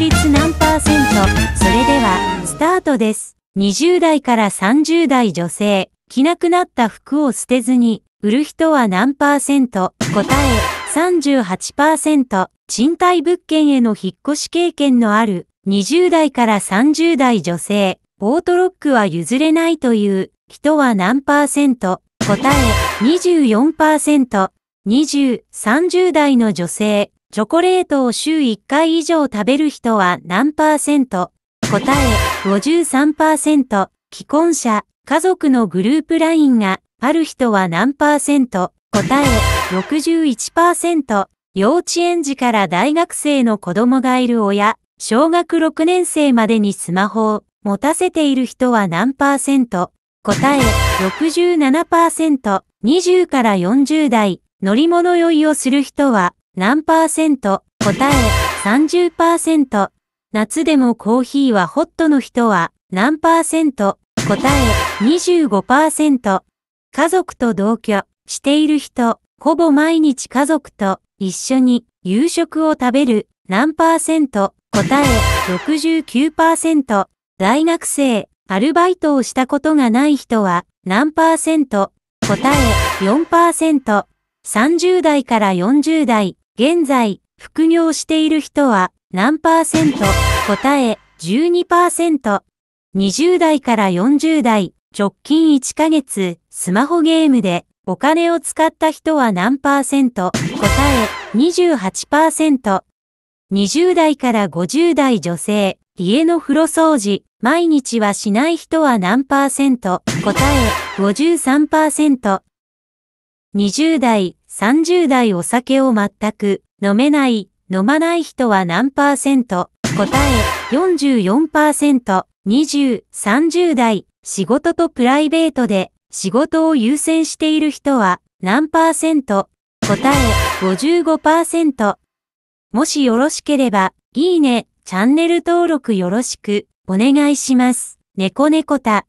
確率何パーセントそれでは、スタートです。20代から30代女性、着なくなった服を捨てずに、売る人は何パーセント答え38%、賃貸物件への引っ越し経験のある20代から30代女性、オートロックは譲れないという人は何パーセント答え24%、20、30代の女性、チョコレートを週1回以上食べる人は何パーセント答え53%。既婚者、家族のグループラインがある人は何パーセント答え61%。幼稚園児から大学生の子供がいる親、小学6年生までにスマホを持たせている人は何パーセント答え67%。20から40代、乗り物酔いをする人は何パーセント答え30%。夏でもコーヒーはホットの人は何パーセント答え25%。家族と同居している人、ほぼ毎日家族と一緒に夕食を食べる何パーセント答え69%。大学生、アルバイトをしたことがない人は何パーセント答え4%。30代から40代、現在、副業している人は何パーセント答え12%。20代から40代、直近1ヶ月、スマホゲームでお金を使った人は何パーセント答え28%。20代から50代女性、家の風呂掃除、毎日はしない人は何パーセント答え53%。20代、30代お酒を全く飲めない、飲まない人は何パーセント答え44%、20、30代、仕事とプライベートで仕事を優先している人は何パーセント答え55%。もしよろしければ、いいね、チャンネル登録よろしくお願いします。猫猫た。